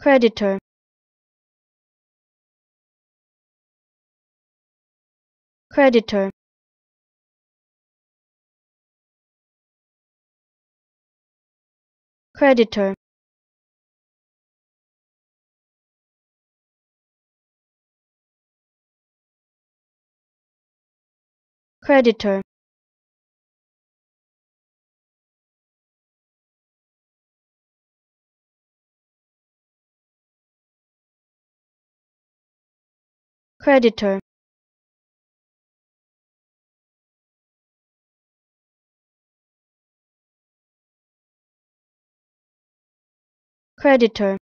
creditor creditor creditor creditor creditor creditor